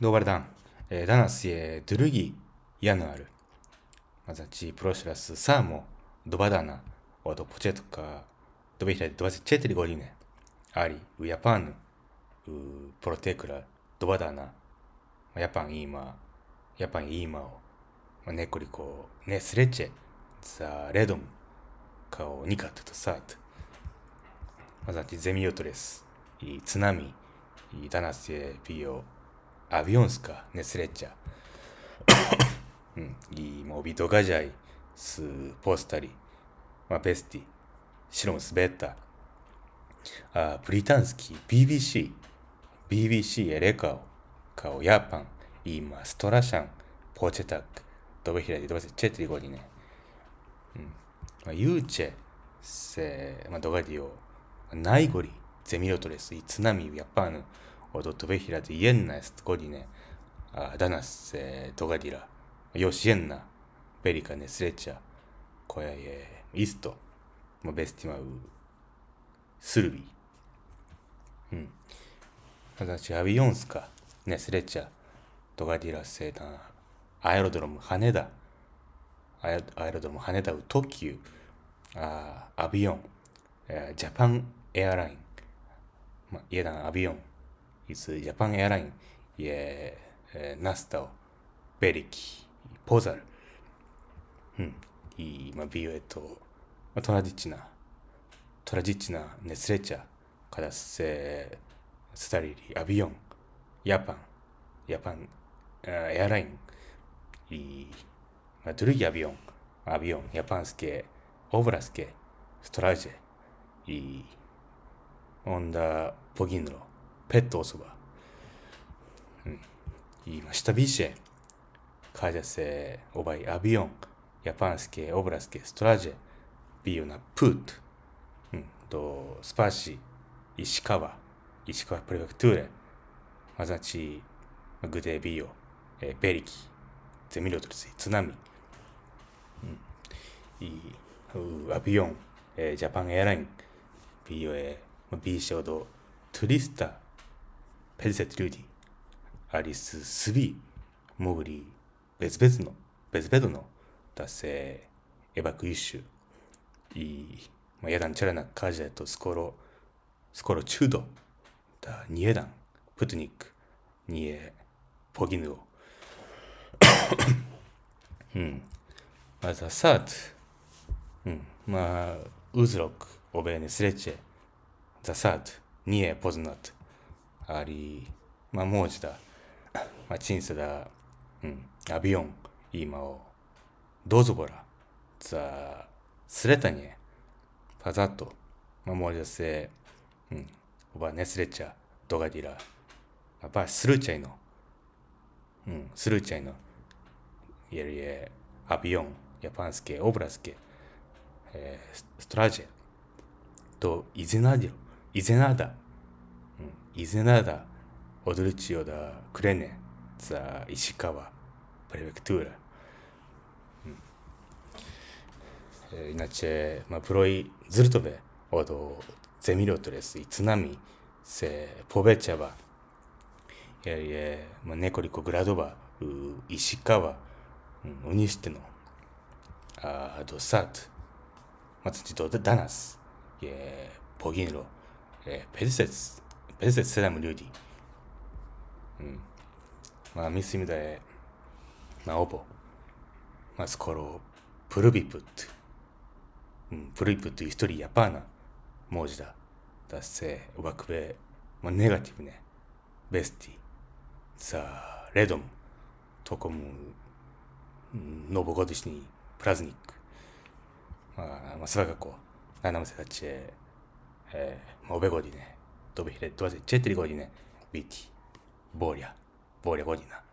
ノーバルダン、ダナスエ、ドゥルギ、ヤヌアル、マザチ、プロシュラス、サーモ、ドバダナ、オドポチェトカ、ドベヒラ、ドバチェテリゴリネ、アリ、ウヤパンヌ、ウプロテクラ、ドバダナ、ヤパンイーマ、ヤパンイーマオ、ネコリコ、ネスレチェ、ザレドム、カオニカトとサート、マザチ、ゼミオトレス、津波、ダナスエ、ビオ、アビオンスか、ネスレッチャ。ー。イ モビドガジャイ、スポスタリ、マペスティ、シロンスベッタ、あブリタンスキー、BBC、BBC エレカオ、カオヤパン、イマストラシャン、ポチェタック、ドベヒラディドバセ、チェティゴリネ、うんまあ、ユーチェ、セ、まあ、ドガディオ、ナイゴリ、ゼミロトレス、イツナミ、ウヤッパン、Odotove hirate jedna jest godine, a danas se dogadila još jedna velika nesreća koja je isto obestima u Srbiji. Hmm. Znači, avionska nesreća dogadila se na aerodromu Haneda, aerodromu Haneda u Tokiju, a, avion, e, Japan Airline、まあ、jedan avion is Japan Airline, y e Nastao, Beriki, うん。いい、まあ、ビオエと、まあ、トラディチナ、トラディチナ、ネスレチャ、カラッセ、スタリリ、アビヨン、ヤパン、ヤパン、エアライン、いい、まあ、ドゥルギアビヨン、アビヨン、ヤパンスケ、オブラスケ、ストラジェ、いい、オンダ、ポギンロ、ペットをそば。うん。言いました、ビシェ。カジャセ、オバイ、アビヨン、ヤパンスケ、オブラスケ、ストラジェ、ビヨナ、プート。うん。と、スパシ、石川、石川プレフェクトゥーレ、マザチ、グデビヨ、えー、ベリキ、ゼミロトルス、津波。うん。いアビヨン、えー、ジャパンエアライン、b エ、ビーショード、トゥリスタ、ペルセット・リューディ、アリス・スビー、モグリー、別々の、別々の、達成、エバク・イッシュ、いい、まあ、ヤダン・チャラナ、カージェット、スコロ、スコロ・チュード、ダニエダン、プトニック、ニエ、ポギヌオ。うん。まずはサート。うん。まあ、ウズロック、オベーネ、スレッチェ、ザサート、ニエ、ポズナット。あり、まあ、モージだ、まあ、チンスだ、うん、アビヨン、イーマオ、ドズボラ、ザ、スレタニエ、パザット、まあ、モージャセ、うん、オバネスレチャ、ドガディラ、やっぱスルチャイの、うん、スルチャイの、イエリエ、アビヨン、ヤパンスケ、オブラスケ、えー、ストラジェ、と、イゼナディロ、イゼナダ、イゼナダ、オドルチオダ、クレネ、ザ、石川、プレベクトゥーラ、うん、イナチェ、まプロイ、ズルトベ、オド、ゼミロトレス、イツナミ、セ、ポベチャバ、エりえ、ネコリコ、グラドバ、う石川、うん、ウニシテノ、アドサート、マツチドダナス、えー、ポギンロ、えペルセツ、bez sedam ljudi. Mm. Ma, mislim da je na obo, ma skoro prvi put, mm, prvi put u istoriji Japana, možda, da se ovakve ma, negativne vesti sa redom tokom novogodišnji praznik. Ma, ma svakako, nadam se da će e, ove godine 24 godine biti bolja, bolja godina.